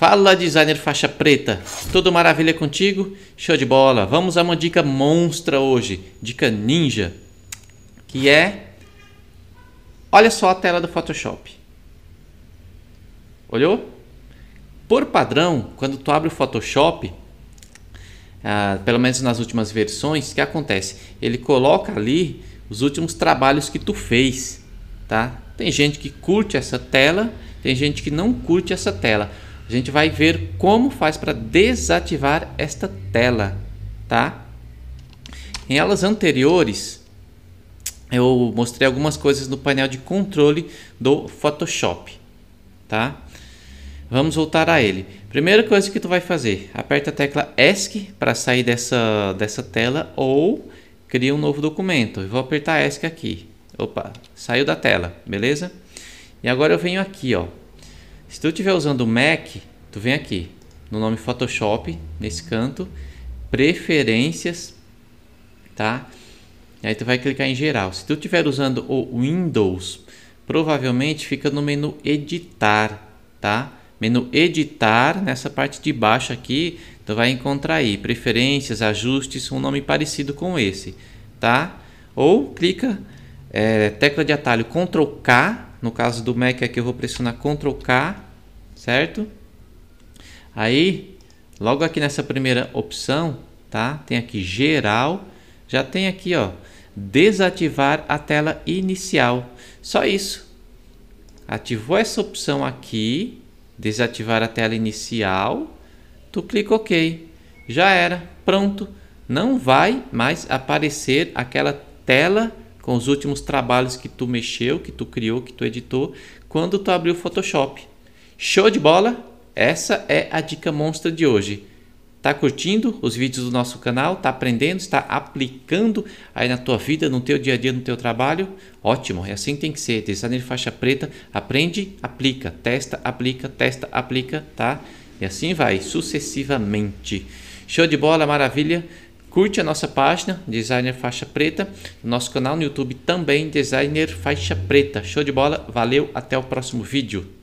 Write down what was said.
Fala designer faixa preta, tudo maravilha contigo? Show de bola! Vamos a uma dica monstra hoje, dica ninja, que é olha só a tela do Photoshop. Olhou? Por padrão, quando tu abre o Photoshop, ah, pelo menos nas últimas versões, o que acontece? Ele coloca ali os últimos trabalhos que tu fez, tá? Tem gente que curte essa tela, tem gente que não curte essa tela. A gente vai ver como faz para desativar esta tela, tá? Em aulas anteriores, eu mostrei algumas coisas no painel de controle do Photoshop, tá? Vamos voltar a ele. Primeira coisa que tu vai fazer, aperta a tecla ESC para sair dessa, dessa tela ou cria um novo documento. Eu vou apertar ESC aqui. Opa, saiu da tela, beleza? E agora eu venho aqui, ó, se tu estiver usando o Mac, tu vem aqui no nome Photoshop, nesse canto, preferências, tá? E aí tu vai clicar em geral. Se tu estiver usando o Windows, provavelmente fica no menu editar, tá? Menu editar, nessa parte de baixo aqui, tu vai encontrar aí preferências, ajustes, um nome parecido com esse, tá? Ou clica é, tecla de atalho Ctrl K no caso do Mac aqui eu vou pressionar Ctrl K, certo? Aí, logo aqui nessa primeira opção, tá? Tem aqui geral, já tem aqui, ó, desativar a tela inicial. Só isso. Ativou essa opção aqui, desativar a tela inicial, tu clica OK. Já era, pronto. Não vai mais aparecer aquela tela com os últimos trabalhos que tu mexeu, que tu criou, que tu editou, quando tu abriu o Photoshop. Show de bola? Essa é a dica monstra de hoje. Tá curtindo os vídeos do nosso canal? Tá aprendendo? Está aplicando aí na tua vida, no teu dia a dia, no teu trabalho? Ótimo, é assim que tem que ser. Designer faixa preta, aprende, aplica, testa, aplica, testa, aplica, tá? E assim vai, sucessivamente. Show de bola, maravilha. Curte a nossa página, Designer Faixa Preta, nosso canal no YouTube também, Designer Faixa Preta. Show de bola, valeu, até o próximo vídeo.